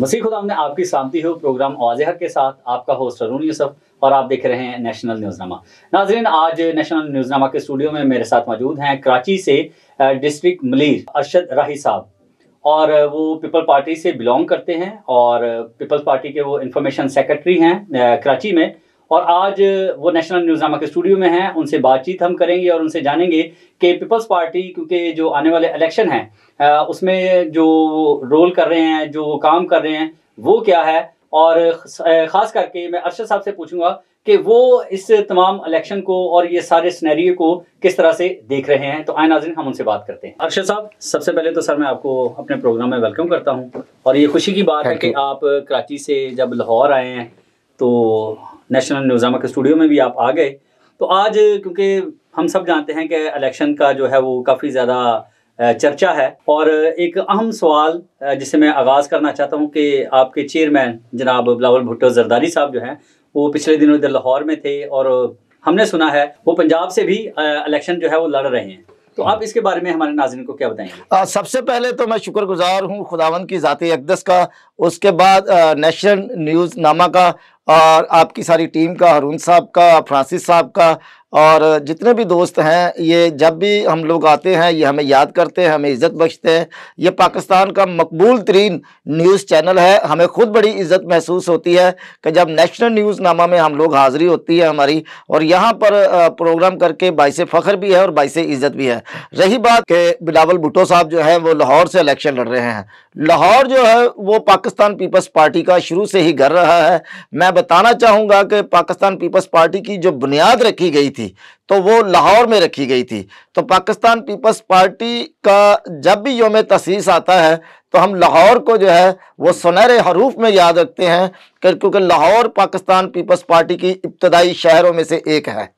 मसीह खुदा हमने आपकी शांति हो प्रोग्राम आजहर के साथ आपका होस्ट अरुण यूसफ और आप देख रहे हैं नेशनल न्यूजनामा नाजरीन आज नेशनल न्यूजनामा के स्टूडियो में मेरे साथ मौजूद हैं कराची से डिस्ट्रिक्ट मलिर अरशद राही साहब और वो पीपल पार्टी से बिलोंग करते हैं और पीपल्स पार्टी के वो इंफॉर्मेशन सेक्रेटरी हैं कराची में और आज वो नेशनल न्यूजनामा के स्टूडियो में हैं उनसे बातचीत हम करेंगे और उनसे जानेंगे कि पीपल्स पार्टी क्योंकि जो आने वाले इलेक्शन हैं उसमें जो रोल कर रहे हैं जो काम कर रहे हैं वो क्या है और ख़ास करके मैं अरशद साहब से पूछूंगा कि वो इस तमाम इलेक्शन को और ये सारे स्नैरियो को किस तरह से देख रहे हैं तो आए नाजिन हम उनसे बात करते हैं अरशद साहब सबसे पहले तो सर मैं आपको अपने प्रोग्राम में वेलकम करता हूँ और ये खुशी की बात है कि आप कराची से जब लाहौर आए हैं तो नेशनल न्यूज़ामा के स्टूडियो में भी आप आ गए तो आज क्योंकि हम सब जानते हैं कि इलेक्शन का जो है वो काफ़ी ज़्यादा चर्चा है और एक अहम सवाल जिसे मैं आगाज़ करना चाहता हूँ कि आपके चेयरमैन जनाब बिलावल भुट्टो जरदारी साहब जो हैं वो पिछले दिनों इधर लाहौर में थे और हमने सुना है वो पंजाब से भी इलेक्शन जो है वो लड़ रहे हैं तो आप इसके बारे में हमारे नाजरन को क्या बताएंगे सबसे पहले तो मैं शुक्रगुजार हूँ खुदावन की ज़ाती अकदस का उसके बाद नेशनल न्यूज़ नामा का और आपकी सारी टीम का हरून साहब का फ्रांसिस साहब का और जितने भी दोस्त हैं ये जब भी हम लोग आते हैं ये हमें याद करते हैं हमें इज़्ज़त बख्शते हैं ये पाकिस्तान का मकबूल तरीन न्यूज़ चैनल है हमें ख़ुद बड़ी इज़्ज़त महसूस होती है कि जब नेशनल न्यूज़नामा में हम लोग हाज़िरी होती है हमारी और यहाँ पर प्रोग्राम करके बाईस फ़ख्र भी है और बाईस इज़्ज़त भी है रही बात कि बिलावल भुटो साहब जो है वो लाहौर से इलेक्शन लड़ रहे हैं लाहौर जो है वो पाकिस्तान पीपल्स पार्टी का शुरू से ही घर रहा है मैं बताना चाहूँगा कि पाकिस्तान पीपल्स पार्टी की जो बुनियाद रखी गई थी थी तो वो लाहौर में रखी गई थी तो पाकिस्तान पीपल्स पार्टी का जब भी योम तसीस आता है तो हम लाहौर को जो है वो सुनहरे हरूफ में याद रखते हैं क्योंकि लाहौर पाकिस्तान पीपल्स पार्टी की इब्तदाई शहरों में से एक है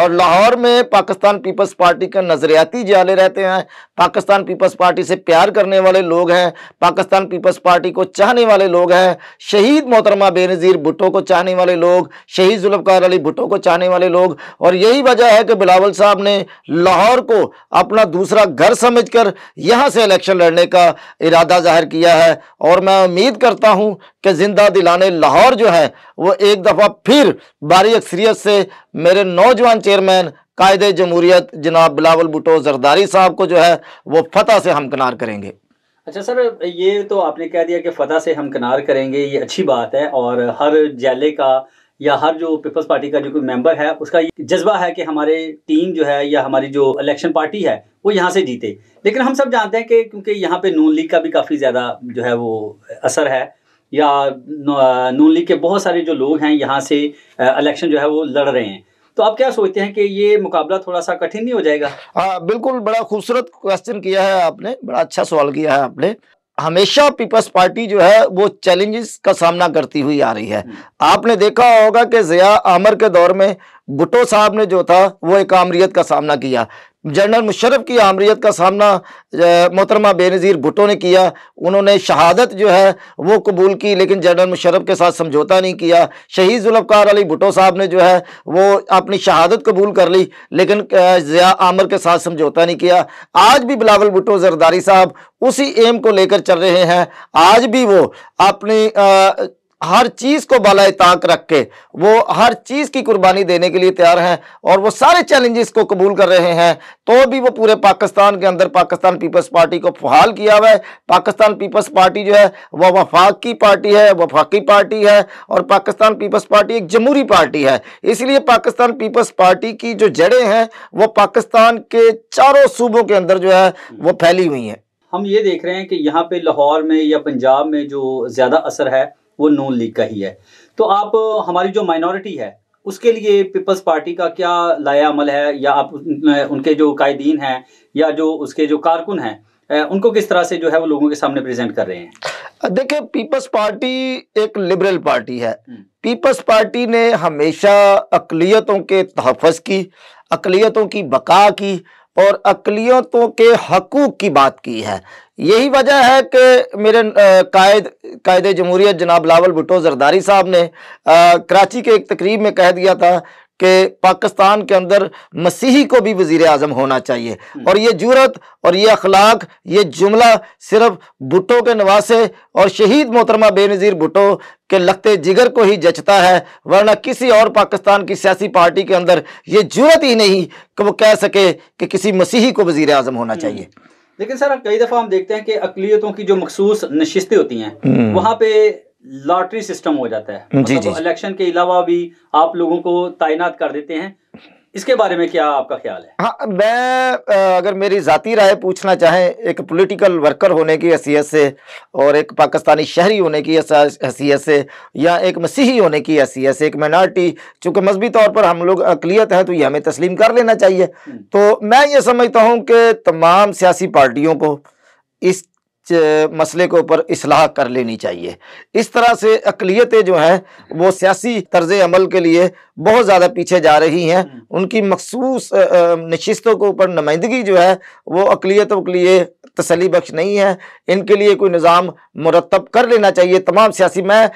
और लाहौर में पाकिस्तान पीपल्स पार्टी का नज़रियाती जाले रहते हैं पाकिस्तान पीपल्स पार्टी से प्यार करने वाले लोग हैं पाकिस्तान पीपल्स पार्टी को चाहने वाले लोग हैं शहीद मोहतरमा बेनज़ीर भुट्टो को चाहने वाले लोग शहीद जुल्फकार अली भुट्टो को चाहने वाले लोग और यही वजह है कि बिलावल साहब ने लाहौर को अपना दूसरा घर समझ कर यहाँ से इलेक्शन लड़ने का इरादा जाहिर किया है और मैं उम्मीद करता हूँ कि ज़िंदा दिलाने लाहौर जो है वो एक दफ़ा फिर बारी अक्सरियत से मेरे नौजवान चेयरमैन कायद जमहूरियत जनाब बिलावल भुटो जरदारी साहब को जो है वो फतेह से हमकनार करेंगे अच्छा सर ये तो आपने कह दिया कि फतेह से हमकनार करेंगे ये अच्छी बात है और हर जैले का या हर जो पीपल्स पार्टी का जो कोई मेंबर है उसका जज्बा है कि हमारे टीम जो है या हमारी जो इलेक्शन पार्टी है वो यहाँ से जीते लेकिन हम सब जानते हैं कि क्योंकि यहाँ पे नून लीग का भी काफ़ी ज़्यादा जो है वो असर है या नून लीग के बहुत सारे जो लोग हैं यहाँ से इलेक्शन जो है वो लड़ रहे हैं तो आप क्या सोचते हैं कि ये मुकाबला थोड़ा सा कठिन नहीं हो जाएगा हाँ बिल्कुल बड़ा खूबसूरत क्वेश्चन किया है आपने बड़ा अच्छा सवाल किया है आपने हमेशा पीपल्स पार्टी जो है वो चैलेंजेस का सामना करती हुई आ रही है हम्म। आपने देखा होगा कि जिया आमर के दौर में भुटो साहब ने जो था वो एक आमरीत का सामना किया जनरल मुशरफ की आमरीत का सामना मोहतरमा बेनज़ीर भुटो ने किया उन्होंने शहादत जो है वो कबूल की लेकिन जनरल मुशरफ के साथ समझौता नहीं किया शहीद जुल्फ़ार अली भुटो साहब ने जो है वो अपनी शहादत कबूल कर ली लेकिन ज़िया आमर के साथ समझौता नहीं किया आज भी बिलावल भुटो जरदारी साहब उसी एम को लेकर चल रहे हैं आज भी वो अपनी आ, हर चीज़ को बालाए ताक रख के वो हर चीज़ की कुर्बानी देने के लिए तैयार हैं और वो सारे चैलेंजेस को कबूल कर रहे हैं तो भी वो पूरे पाकिस्तान के अंदर पाकिस्तान पीपल्स पार्टी को फहाल किया हुआ है पाकिस्तान पीपल्स पार्टी जो है वह वफाक की पार्टी है वफाकी पार्टी है और पाकिस्तान पीपल्स पार्टी एक जमहूरी पार्टी है इसलिए पाकिस्तान पीपल्स पार्टी की जो जड़ें हैं वो पाकिस्तान के चारों सूबों के अंदर जो है वो फैली हुई हैं हम ये देख रहे हैं कि यहाँ पे लाहौर में या पंजाब में जो ज़्यादा असर है वो नून लीग का ही है तो आप हमारी जो माइनॉरिटी है उसके लिए पीपल्स पार्टी का क्या लाया अमल है या आप उनके जो कायदीन हैं या जो उसके जो कारकुन हैं उनको किस तरह से जो है वो लोगों के सामने प्रेजेंट कर रहे हैं देखिए पीपल्स पार्टी एक लिबरल पार्टी है हम्म। पीपल्स पार्टी ने हमेशा अकलीतों के तहफ़ की अकलीतों की बका की और अकलीतों तो के हकूक़ की बात की है यही वजह है कि मेरे कायद कायद जमहूरियत जनाब लावल भुटो जरदारी साहब ने आ, कराची के एक तकरीब में कह दिया था कि पाकिस्तान के अंदर मसीही को भी वज़ी अजम होना चाहिए हम्म। और ये जूरत और ये अखलाक ये जुमला सिर्फ भुटो के नवासे और शहीद मोहतरमा बेनज़ीर भुटो के लगते जिगर को ही जचता है वरना किसी और पाकिस्तान की सियासी पार्टी के अंदर ये जरूरत ही नहीं कि वो कह सके कि किसी मसीही को वज़ी अजम होना हम्म। चाहिए लेकिन सर कई दफ़ा हम देखते हैं कि अकलीतों की जो मखसूस नशस्तें होती हैं हम्म। वहाँ पे लॉटरी सिस्टम हो जाता है जी मतलब जी इलेक्शन के अलावा भी आप लोगों को तैनात कर देते हैं इसके बारे में क्या आपका ख्याल है हाँ मैं अगर मेरी जाति राय पूछना चाहे एक पॉलिटिकल वर्कर होने की हैसियत से और एक पाकिस्तानी शहरी होने की हैसियत से या एक मसीही होने की हैसियत से एक माइनॉरिटी चूंकि मजहबी तौर पर हम लोग अकलीत हैं तो ये हमें तस्लीम कर लेना चाहिए हम्म। तो मैं ये समझता हूँ कि तमाम सियासी पार्टियों को इस मसले के ऊपर असलाह कर लेनी चाहिए इस तरह से अकलीतें जो हैं वो सियासी तर्ज अमल के लिए बहुत ज़्यादा पीछे जा रही हैं हम्म। उनकी मखसूस नशस्तों के ऊपर नुमाइंदगी जो है वो अकलीतों के लिए तसली बख्श नहीं है इनके लिए कोई निज़ाम मुरतब कर लेना चाहिए तमाम सियासी मैं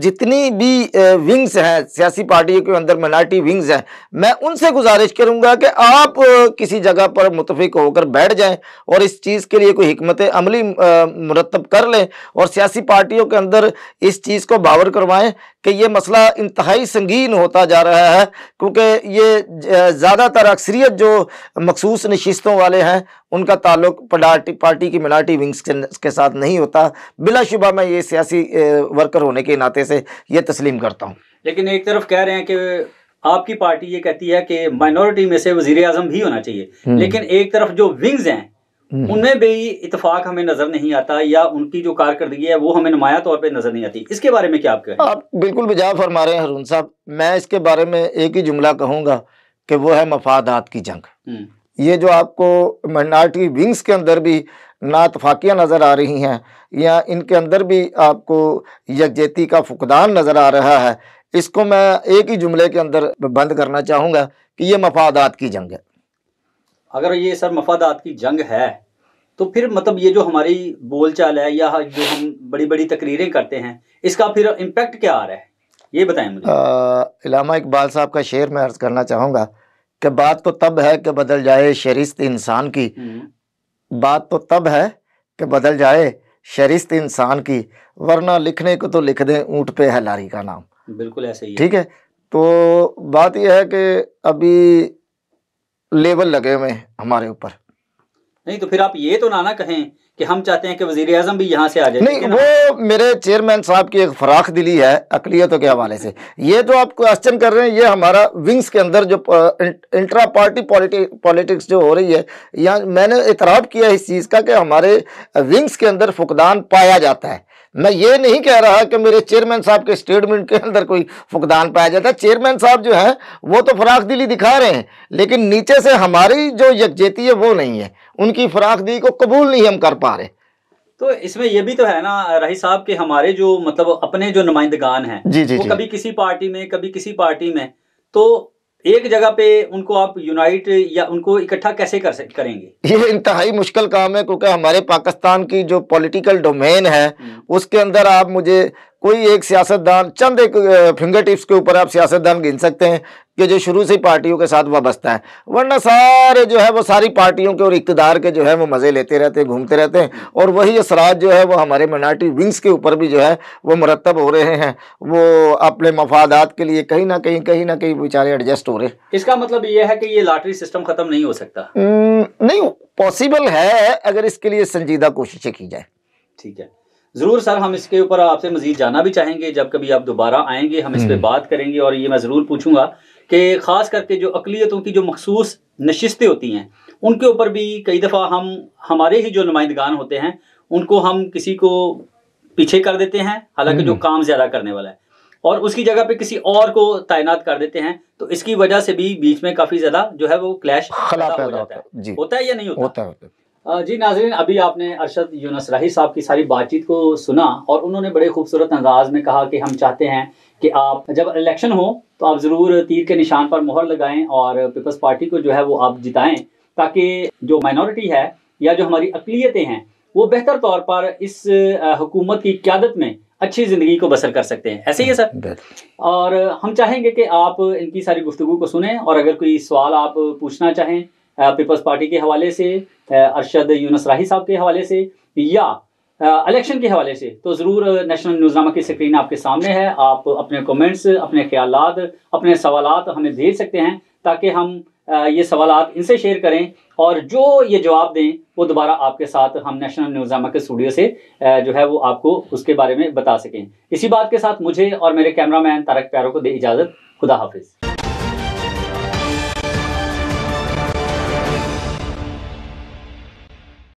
जितनी भी विंग्स हैं सियासी पार्टियों के अंदर मिनार्टी विंग्स हैं मैं उनसे गुजारिश करूँगा कि आप किसी जगह पर मुतफिक होकर बैठ जाएँ और इस चीज़ के लिए कोई हमत अमली मुरतब कर लें और सियासी पार्टियों के अंदर इस चीज़ को बावर करवाएं कि ये मसला इंतहाई संगीन होता जा रहा है क्योंकि ये ज़्यादातर अक्सरियत जो मखसूस नशस्तों वाले हैं उनका ताल्लुक पार्टी पार्टी की मिनाटी विंग्स के, के साथ नहीं होता बिलाशुबा मैं ये सियासी वर्कर होने के नाते से ये तस्लीम करता हूँ लेकिन एक तरफ कह रहे हैं कि आपकी पार्टी ये कहती है कि माइनॉरिटी में से वजीर आजम भी होना चाहिए हम्म। लेकिन एक तरफ जो विंग्स हैं हम्म। उनमें भी इतफाक हमें नजर नहीं आता या उनकी जो कारकर्दगी है वो हमें नुमाया तौर पर नजर नहीं आती इसके बारे में क्या आप कहें आप बिल्कुल बेजा फरमा रहे हैं हरून साहब मैं इसके बारे में एक ही जुमला कहूँगा कि वो है मफादात की जंग हम्म। ये जो आपको माइनार्टी विंग्स के अंदर भी नातफाकियाँ नज़र आ रही हैं या इनके अंदर भी आपको यकजहती का फुकदान नज़र आ रहा है इसको मैं एक ही जुमले के अंदर बंद करना चाहूँगा कि ये मफादात की जंग है अगर ये सर मफादात की जंग है तो फिर मतलब ये जो हमारी बोलचाल है या जो हम बड़ी बड़ी तकरीरें करते हैं इसका फिर इम्पेक्ट क्या आ रहा है ये बताएं मुझे इलामा इकबाल साहब का शेर मैं अर्ज करना चाहूँगा कि बात तो तब है कि बदल जाए शरिस्त इंसान की हम्म। बात तो तब है कि बदल जाए शरिस्त इंसान की वरना लिखने को तो लिख दें ऊँट पे है लारी का नाम बिल्कुल ऐसे ही ठीक है तो बात यह है कि अभी लेवल लगे हुए हैं हमारे ऊपर नहीं तो फिर आप ये तो ना ना कहें कि हम चाहते हैं कि वजीर अजम भी यहाँ से आ जाए नहीं वो मेरे चेयरमैन साहब की एक फराख दिली है अकलीतों के हवाले से ये तो आप क्वेश्चन कर रहे हैं ये हमारा विंग्स के अंदर जो इंट्रा पार्टी पॉलिटिक्स जो हो रही है यहाँ मैंने इतराब किया इस चीज़ का कि हमारे विंग्स के अंदर फुकदान पाया जाता है मैं ये नहीं कह रहा कि मेरे चेयरमैन साहब के स्टेटमेंट के अंदर कोई फुकदान पाया जाता है चेयरमैन साहब जो है वो तो फराख दिली दिखा रहे हैं लेकिन नीचे से हमारी जो यकजेती है वो नहीं है उनकी फराख दिली को कबूल नहीं हम कर पा रहे तो इसमें यह भी तो है ना रही साहब के हमारे जो मतलब अपने जो नुमाइंदगान है जी जी वो जी। कभी किसी पार्टी में कभी किसी पार्टी में तो एक जगह पे उनको आप यूनाइट या उनको इकट्ठा कैसे कर करेंगे ये इंतहाई मुश्किल काम है क्योंकि हमारे पाकिस्तान की जो पॉलिटिकल डोमेन है हम्म। उसके अंदर आप मुझे कोई एक सियासतदान चंद एक फिंगर टिप्स के ऊपर आप सियासतदान गिन सकते हैं कि जो शुरू से ही पार्टियों के साथ वाबस्ता है वरना सारे जो है वो सारी पार्टियों के और इकतदार के जो है वो मज़े लेते रहते हैं घूमते रहते हैं और वही असरा जो है वो हमारे मिनार्टी विंग्स के ऊपर भी जो है वो मरतब हो रहे हैं वो अपने मफादात के लिए कहीं ना कहीं कहीं ना कहीं बेचारे एडजस्ट हो रहे हैं इसका मतलब ये है कि ये लॉटरी सिस्टम ख़त्म नहीं हो सकता नहीं पॉसिबल है अगर इसके लिए संजीदा कोशिशें की जाए ठीक है ज़रूर सर हम इसके ऊपर आपसे मजीद जाना भी चाहेंगे जब कभी आप दोबारा आएंगे हम इस पर हम्म। बात करेंगे और ये मैं ज़रूर पूछूंगा कि ख़ास करके जो अकलीतों की जो मखसूस नशस्तें होती हैं उनके ऊपर भी कई दफ़ा हम हमारे ही जो नुमाइंदगान होते हैं उनको हम किसी को पीछे कर देते हैं हालांकि जो हम्म। काम ज़्यादा करने वाला है और उसकी जगह पे किसी और को तैनात कर देते हैं तो इसकी वजह से भी बीच में काफ़ी ज़्यादा जो है वो क्लैश हो जाता है होता है या नहीं होता, होता है जी नाजरीन अभी आपने अरशद यूनस राही साहब की सारी बातचीत को सुना और उन्होंने बड़े खूबसूरत अंदाज में कहा कि हम चाहते हैं कि आप जब इलेक्शन हो तो आप ज़रूर तीर के निशान पर मोहर लगाएं और पीपल्स पार्टी को जो है वो आप जिताएं ताकि जो माइनॉरिटी है या जो हमारी अकलीतें हैं वो बेहतर तौर पर इस हुकूमत की क्यादत में अच्छी ज़िंदगी को बसर कर सकते हैं ऐसे ही है सर और हम चाहेंगे कि आप इनकी सारी गुफ्तु को सुने और अगर कोई सवाल आप पूछना चाहें पीपल्स पार्टी के हवाले से अरशद यूनस राही साहब के हवाले से या इलेक्शन के हवाले से तो ज़रूर नेशनल न्यूज़नामा की स्क्रीन आपके सामने है आप अपने कमेंट्स अपने ख्याल अपने सवाल हमें भेज सकते हैं ताकि हम ये सवाल इनसे शेयर करें और जो ये जवाब दें वो दोबारा आपके साथ हम नेशनल न्यूज़नामा के स्टूडियो से जो है वो आपको उसके बारे में बता सकें इसी बात के साथ मुझे और मेरे कैमरामैन तारक प्यारों को दे इजाज़त खुदा हाफिज़